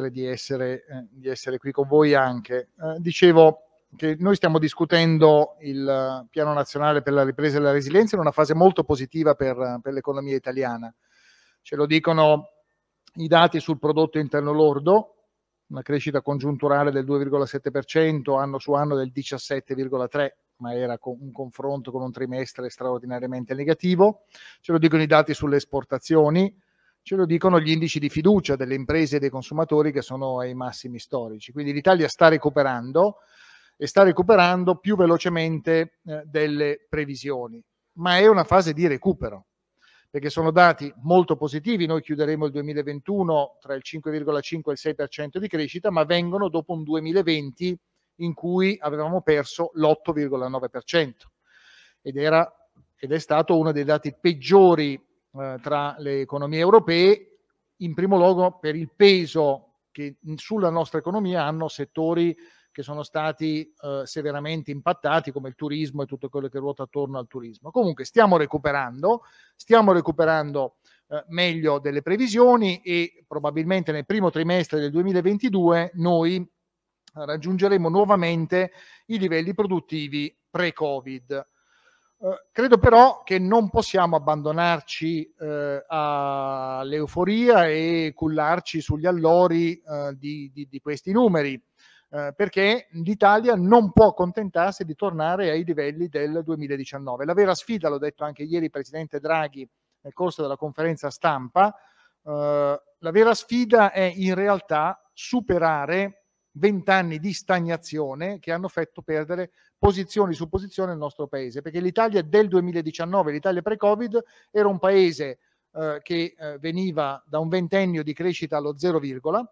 piacere di essere, eh, di essere, qui con voi anche. Eh, dicevo che noi stiamo discutendo il piano nazionale per la ripresa e la resilienza in una fase molto positiva per, per l'economia italiana. Ce lo dicono i dati sul prodotto interno lordo, una crescita congiunturale del 2,7%, anno su anno del 17,3%, ma era un confronto con un trimestre straordinariamente negativo. Ce lo dicono i dati sulle esportazioni, ce lo dicono gli indici di fiducia delle imprese e dei consumatori che sono ai massimi storici. Quindi l'Italia sta recuperando e sta recuperando più velocemente eh, delle previsioni, ma è una fase di recupero perché sono dati molto positivi, noi chiuderemo il 2021 tra il 5,5 e il 6% di crescita, ma vengono dopo un 2020 in cui avevamo perso l'8,9% ed, ed è stato uno dei dati peggiori eh, tra le economie europee, in primo luogo per il peso che sulla nostra economia hanno settori che sono stati eh, severamente impattati come il turismo e tutto quello che ruota attorno al turismo. Comunque stiamo recuperando, stiamo recuperando eh, meglio delle previsioni e probabilmente nel primo trimestre del 2022 noi raggiungeremo nuovamente i livelli produttivi pre-Covid. Eh, credo però che non possiamo abbandonarci eh, all'euforia e cullarci sugli allori eh, di, di, di, questi numeri, eh, perché l'Italia non può accontentarsi di tornare ai livelli del 2019. La vera sfida, l'ho detto anche ieri il Presidente Draghi nel corso della conferenza stampa, eh, la vera sfida è in realtà superare vent'anni di stagnazione che hanno fatto perdere posizioni su posizione il nostro paese, perché l'Italia del 2019, l'Italia pre-Covid, era un paese eh, che eh, veniva da un ventennio di crescita allo zero virgola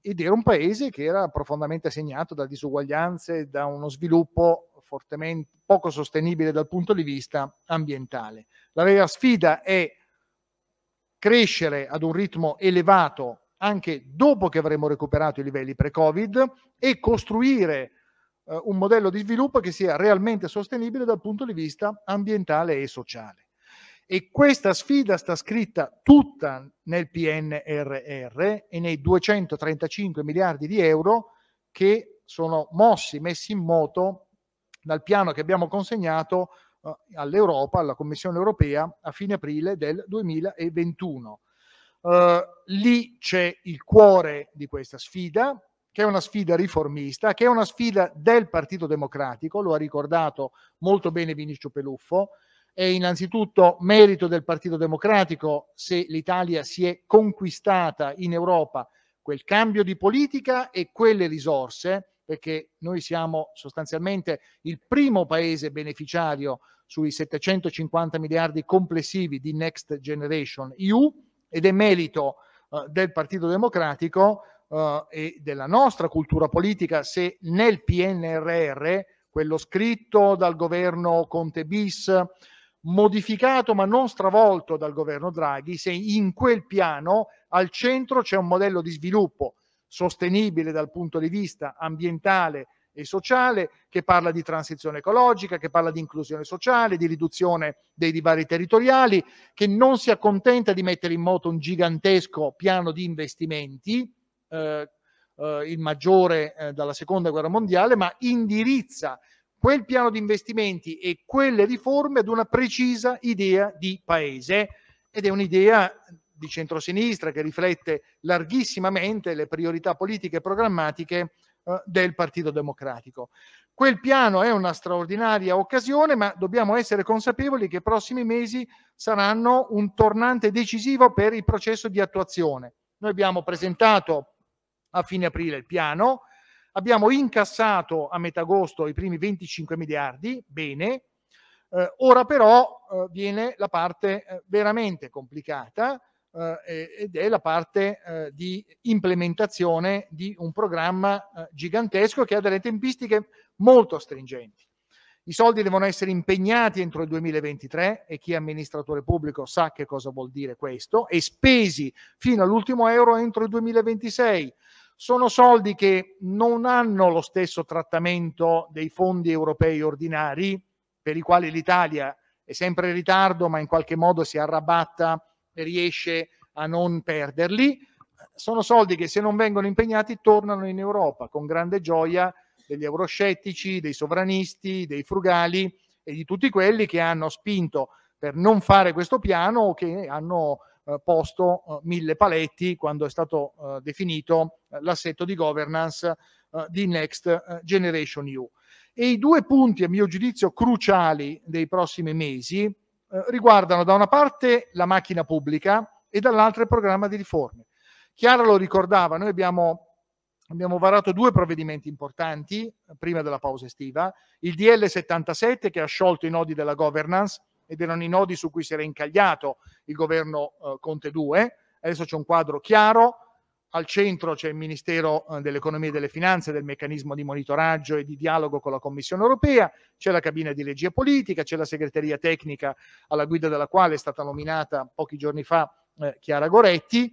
ed era un paese che era profondamente segnato da disuguaglianze, da uno sviluppo fortemente poco sostenibile dal punto di vista ambientale. La vera sfida è crescere ad un ritmo elevato anche dopo che avremo recuperato i livelli pre-Covid e costruire eh, un modello di sviluppo che sia realmente sostenibile dal punto di vista ambientale e sociale. E questa sfida sta scritta tutta nel PNRR e nei 235 miliardi di euro che sono mossi, messi in moto dal piano che abbiamo consegnato eh, all'Europa, alla Commissione europea, a fine aprile del 2021. Uh, eh, lì c'è il cuore di questa sfida, che è una sfida riformista, che è una sfida del Partito Democratico, lo ha ricordato molto bene Vinicio Peluffo, è innanzitutto merito del Partito Democratico se l'Italia si è conquistata in Europa quel cambio di politica e quelle risorse, perché noi siamo sostanzialmente il primo paese beneficiario sui 750 miliardi complessivi di Next Generation EU ed è merito eh, del Partito Democratico eh, e della nostra cultura politica se nel PNRR, quello scritto dal governo Conte bis, modificato ma non stravolto dal governo Draghi, se in quel piano al centro c'è un modello di sviluppo sostenibile dal punto di vista ambientale e sociale, che parla di transizione ecologica, che parla di inclusione sociale, di riduzione dei divari territoriali, che non si accontenta di mettere in moto un gigantesco piano di investimenti, eh, eh, il maggiore eh, dalla seconda guerra mondiale, ma indirizza quel piano di investimenti e quelle riforme ad una precisa idea di paese ed è un'idea di centrosinistra che riflette larghissimamente le priorità politiche e programmatiche eh, del Partito Democratico. Quel piano è una straordinaria occasione, ma dobbiamo essere consapevoli che i prossimi mesi saranno un tornante decisivo per il processo di attuazione. Noi abbiamo presentato a fine aprile il piano. Abbiamo incassato a metà agosto i primi 25 miliardi, bene. Eh, ora però eh, viene la parte eh, veramente complicata eh, ed è la parte eh, di implementazione di un programma eh, gigantesco che ha delle tempistiche molto stringenti. I soldi devono essere impegnati entro il 2023 e chi è amministratore pubblico sa che cosa vuol dire questo e spesi fino all'ultimo euro entro il 2026 sono soldi che non hanno lo stesso trattamento dei fondi europei ordinari, per i quali l'Italia è sempre in ritardo, ma in qualche modo si arrabatta e riesce a non perderli. Sono soldi che se non vengono impegnati tornano in Europa con grande gioia degli euroscettici, dei sovranisti, dei frugali e di tutti quelli che hanno spinto per non fare questo piano o che hanno eh, posto eh, mille paletti quando è stato eh, definito l'assetto di governance di Next Generation EU. E i due punti, a mio giudizio, cruciali dei prossimi mesi riguardano da una parte la macchina pubblica e dall'altra il programma di riforme. Chiara lo ricordava, noi abbiamo abbiamo varato due provvedimenti importanti prima della pausa estiva, il DL 77 che ha sciolto i nodi della governance ed erano i nodi su cui si era incagliato il governo eh, Conte 2. Adesso c'è un quadro chiaro, al centro c'è il Ministero eh, dell'Economia e delle Finanze, del meccanismo di monitoraggio e di dialogo con la Commissione europea, c'è la cabina di regia politica, c'è la segreteria tecnica alla guida della quale è stata nominata pochi giorni fa eh, Chiara Goretti.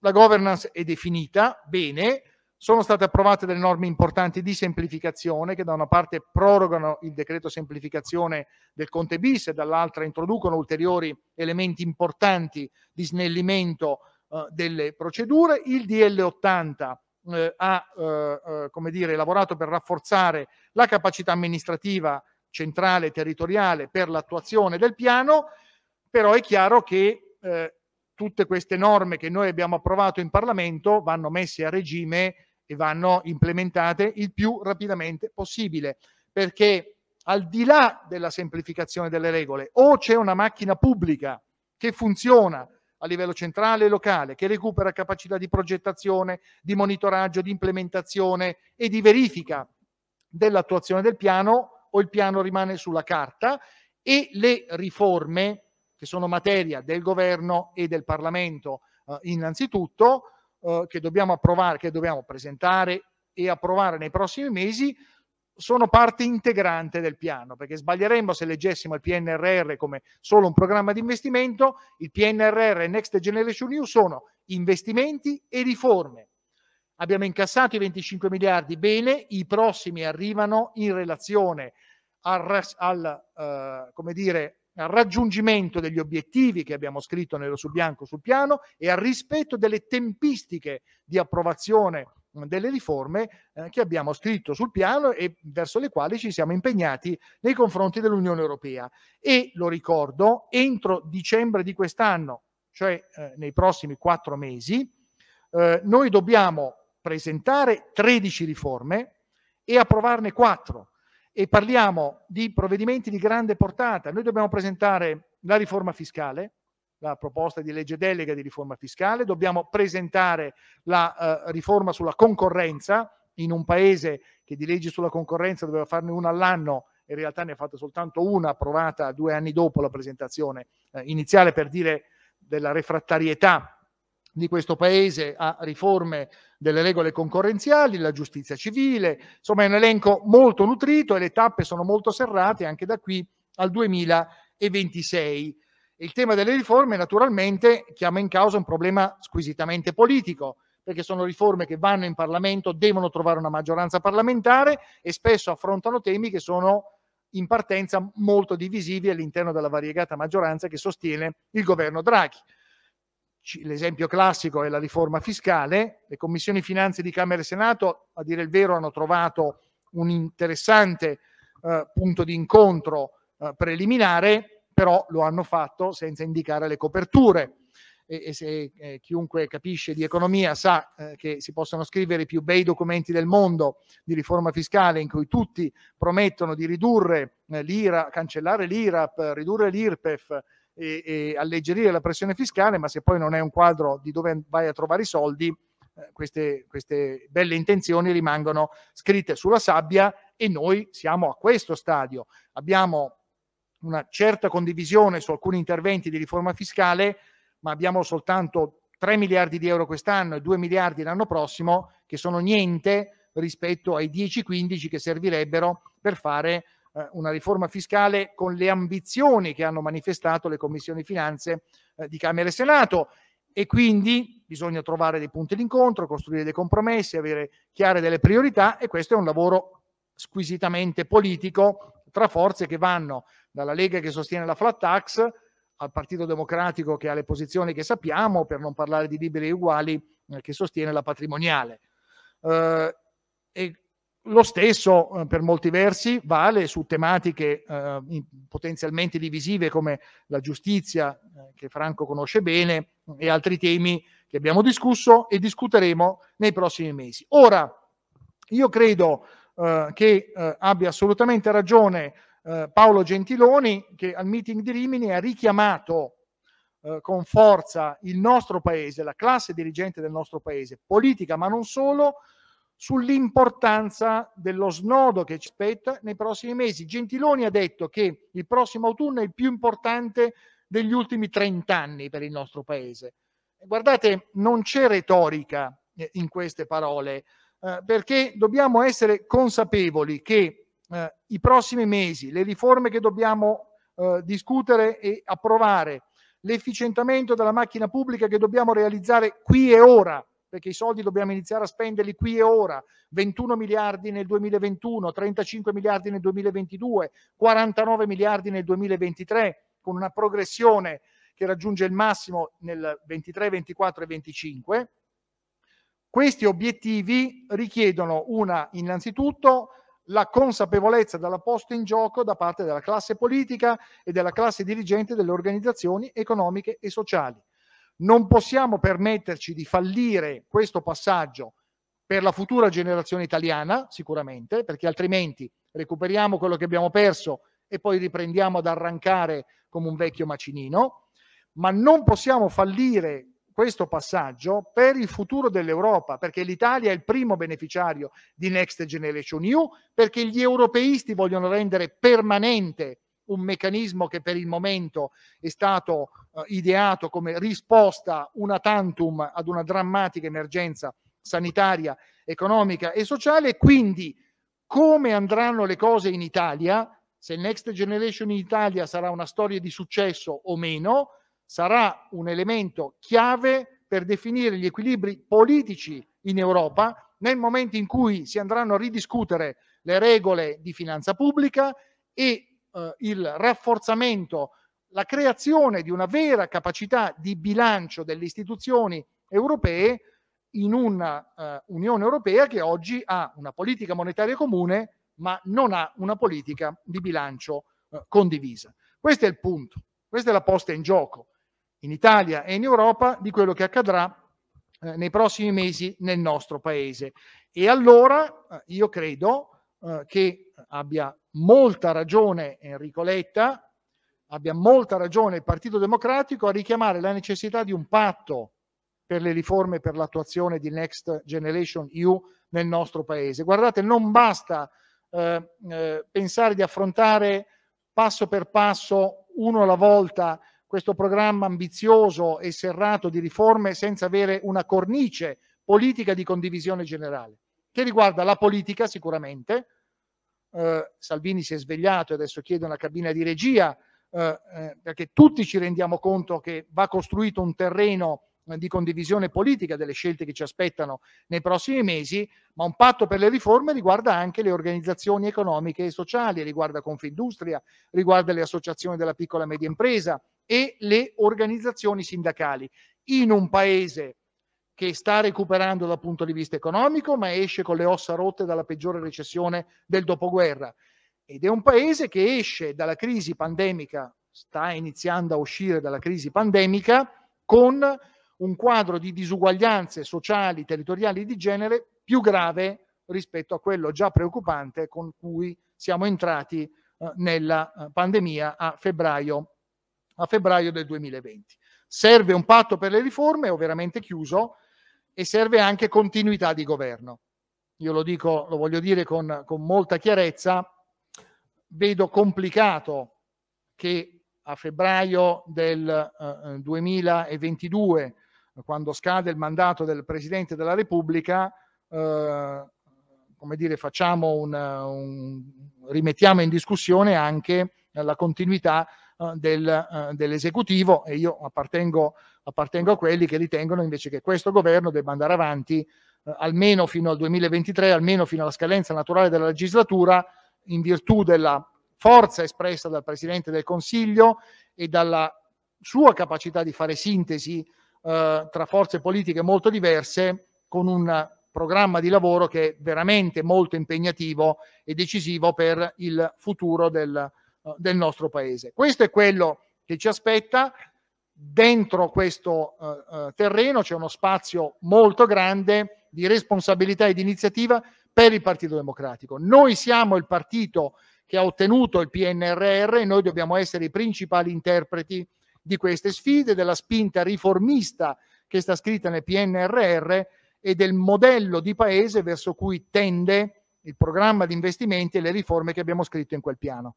La governance è definita bene, sono state approvate delle norme importanti di semplificazione che da una parte prorogano il decreto semplificazione del Conte bis e dall'altra introducono ulteriori elementi importanti di snellimento eh, delle procedure. Il DL 80 eh, ha eh, eh, come dire, lavorato per rafforzare la capacità amministrativa centrale e territoriale per l'attuazione del piano, però è chiaro che eh, tutte queste norme che noi abbiamo approvato in Parlamento vanno messe a regime e vanno implementate il più rapidamente possibile, perché al di là della semplificazione delle regole, o c'è una macchina pubblica che funziona a livello centrale e locale, che recupera capacità di progettazione, di monitoraggio, di implementazione e di verifica dell'attuazione del piano, o il piano rimane sulla carta e le riforme che sono materia del governo e del Parlamento eh, innanzitutto, eh, che dobbiamo approvare, che dobbiamo presentare e approvare nei prossimi mesi, sono parte integrante del piano, perché sbaglieremmo se leggessimo il PNRR come solo un programma di investimento, il PNRR e Next Generation EU sono investimenti e riforme. Abbiamo incassato i 25 miliardi, bene, i prossimi arrivano in relazione al, al, eh, dire, al raggiungimento degli obiettivi che abbiamo scritto nero su bianco sul piano e al rispetto delle tempistiche di approvazione delle riforme eh, che abbiamo scritto sul piano e verso le quali ci siamo impegnati nei confronti dell'Unione Europea. E lo ricordo, entro dicembre di quest'anno, cioè eh, nei prossimi quattro mesi, eh, noi dobbiamo presentare 13 riforme e approvarne 4 e parliamo di provvedimenti di grande portata. Noi dobbiamo presentare la riforma fiscale, la proposta di legge delega di riforma fiscale, dobbiamo presentare la eh, riforma sulla concorrenza in un paese che di leggi sulla concorrenza doveva farne una all'anno in realtà ne ha fatta soltanto una approvata due anni dopo la presentazione eh, iniziale per dire della refrattarietà di questo paese a riforme delle regole concorrenziali, la giustizia civile, insomma è un elenco molto nutrito e le tappe sono molto serrate anche da qui al 2026. Il tema delle riforme naturalmente chiama in causa un problema squisitamente politico, perché sono riforme che vanno in Parlamento, devono trovare una maggioranza parlamentare e spesso affrontano temi che sono in partenza molto divisivi all'interno della variegata maggioranza che sostiene il governo Draghi. L'esempio classico è la riforma fiscale. Le commissioni finanze di Camera e Senato, a dire il vero, hanno trovato un interessante eh, punto di incontro eh, preliminare, però lo hanno fatto senza indicare le coperture. E, e se eh, chiunque capisce di economia sa eh, che si possono scrivere i più bei documenti del mondo di riforma fiscale in cui tutti promettono di ridurre eh, l'IRA, cancellare l'IRAP, ridurre l'IRPEF, e, e alleggerire la pressione fiscale, ma se poi non è un quadro di dove vai a trovare i soldi, eh, queste, queste, belle intenzioni rimangono scritte sulla sabbia e noi siamo a questo stadio. Abbiamo una certa condivisione su alcuni interventi di riforma fiscale, ma abbiamo soltanto 3 miliardi di euro quest'anno e 2 miliardi l'anno prossimo, che sono niente rispetto ai 10-15 che servirebbero per fare eh, una riforma fiscale con le ambizioni che hanno manifestato le commissioni finanze eh, di Camera e Senato e quindi bisogna trovare dei punti d'incontro, costruire dei compromessi, avere chiare delle priorità e questo è un lavoro squisitamente politico tra forze che vanno dalla Lega che sostiene la flat tax al Partito Democratico che ha le posizioni che sappiamo, per non parlare di liberi e uguali eh, che sostiene la patrimoniale. Eh, e lo stesso, eh, per molti versi, vale su tematiche eh, potenzialmente divisive come la giustizia, eh, che Franco conosce bene, e altri temi che abbiamo discusso e discuteremo nei prossimi mesi. Ora, io credo eh, che eh, abbia assolutamente ragione eh, Paolo Gentiloni, che al meeting di Rimini ha richiamato con forza il nostro paese, la classe dirigente del nostro paese, politica ma non solo, sull'importanza dello snodo che ci aspetta nei prossimi mesi. Gentiloni ha detto che il prossimo autunno è il più importante degli ultimi 30 anni per il nostro Paese. Guardate, non c'è retorica eh, in queste parole, eh, perché dobbiamo essere consapevoli che eh, i prossimi mesi, le riforme che dobbiamo eh, discutere e approvare, l'efficientamento della macchina pubblica che dobbiamo realizzare qui e ora, perché i soldi dobbiamo iniziare a spenderli qui e ora, 21 miliardi nel 2021, 35 miliardi nel 2022, 49 miliardi nel 2023, con una progressione che raggiunge il massimo nel 23, 24 e 25. Questi obiettivi richiedono una, innanzitutto, la consapevolezza della posta in gioco da parte della classe politica e della classe dirigente delle organizzazioni economiche e sociali. Non possiamo permetterci di fallire questo passaggio per la futura generazione italiana, sicuramente, perché altrimenti recuperiamo quello che abbiamo perso e poi riprendiamo ad arrancare come un vecchio macinino, ma non possiamo fallire questo passaggio per il futuro dell'Europa, perché l'Italia è il primo beneficiario di Next Generation EU, perché gli europeisti vogliono rendere permanente un meccanismo che per il momento è stato eh, ideato come risposta una tantum ad una drammatica emergenza sanitaria, economica e sociale. Quindi come andranno le cose in Italia, se Next Generation in Italia sarà una storia di successo o meno, sarà un elemento chiave per definire gli equilibri politici in Europa nel momento in cui si andranno a ridiscutere le regole di finanza pubblica e eh, il rafforzamento, la creazione di una vera capacità di bilancio delle istituzioni europee in un'Unione eh, Europea che oggi ha una politica monetaria comune ma non ha una politica di bilancio eh, condivisa. Questo è il punto, questa è la posta in gioco in Italia e in Europa di quello che accadrà eh, nei prossimi mesi nel nostro paese. E allora eh, io credo eh, che abbia molta ragione Enrico Letta, abbia molta ragione il Partito Democratico a richiamare la necessità di un patto per le riforme e per l'attuazione di Next Generation EU nel nostro paese. Guardate, non basta eh, eh, pensare di affrontare passo per passo, uno alla volta, questo programma ambizioso e serrato di riforme senza avere una cornice politica di condivisione generale, che riguarda la politica sicuramente, eh, Salvini si è svegliato e adesso chiede una cabina di regia, eh, eh, perché tutti ci rendiamo conto che va costruito un terreno eh, di condivisione politica delle scelte che ci aspettano nei prossimi mesi, ma un patto per le riforme riguarda anche le organizzazioni economiche e sociali, riguarda Confindustria, riguarda le associazioni della piccola e media impresa e le organizzazioni sindacali. In un paese che sta recuperando dal punto di vista economico, ma esce con le ossa rotte dalla peggiore recessione del dopoguerra. Ed è un paese che esce dalla crisi pandemica, sta iniziando a uscire dalla crisi pandemica, con un quadro di disuguaglianze sociali, territoriali di genere più grave rispetto a quello già preoccupante con cui siamo entrati eh, nella eh, pandemia a febbraio, a febbraio del 2020. Serve un patto per le riforme, ho veramente chiuso, e serve anche continuità di governo. Io lo dico, lo voglio dire con, con molta chiarezza, vedo complicato che a febbraio del eh, 2022, quando scade il mandato del Presidente della Repubblica, eh, come dire, facciamo un, un, rimettiamo in discussione anche la continuità eh, del, eh, dell'esecutivo e io appartengo, appartengo, a quelli che ritengono invece che questo governo debba andare avanti eh, almeno fino al 2023, almeno fino alla scadenza naturale della legislatura, in virtù della forza espressa dal Presidente del Consiglio e dalla sua capacità di fare sintesi eh, tra forze politiche molto diverse con un programma di lavoro che è veramente molto impegnativo e decisivo per il futuro del, del nostro paese. Questo è quello che ci aspetta. Dentro questo eh, eh, terreno c'è uno spazio molto grande di responsabilità e di iniziativa per il Partito Democratico. Noi siamo il partito che ha ottenuto il PNRR e noi dobbiamo essere i principali interpreti di queste sfide, della spinta riformista che sta scritta nel PNRR e del modello di paese verso cui tende il programma di investimenti e le riforme che abbiamo scritto in quel piano.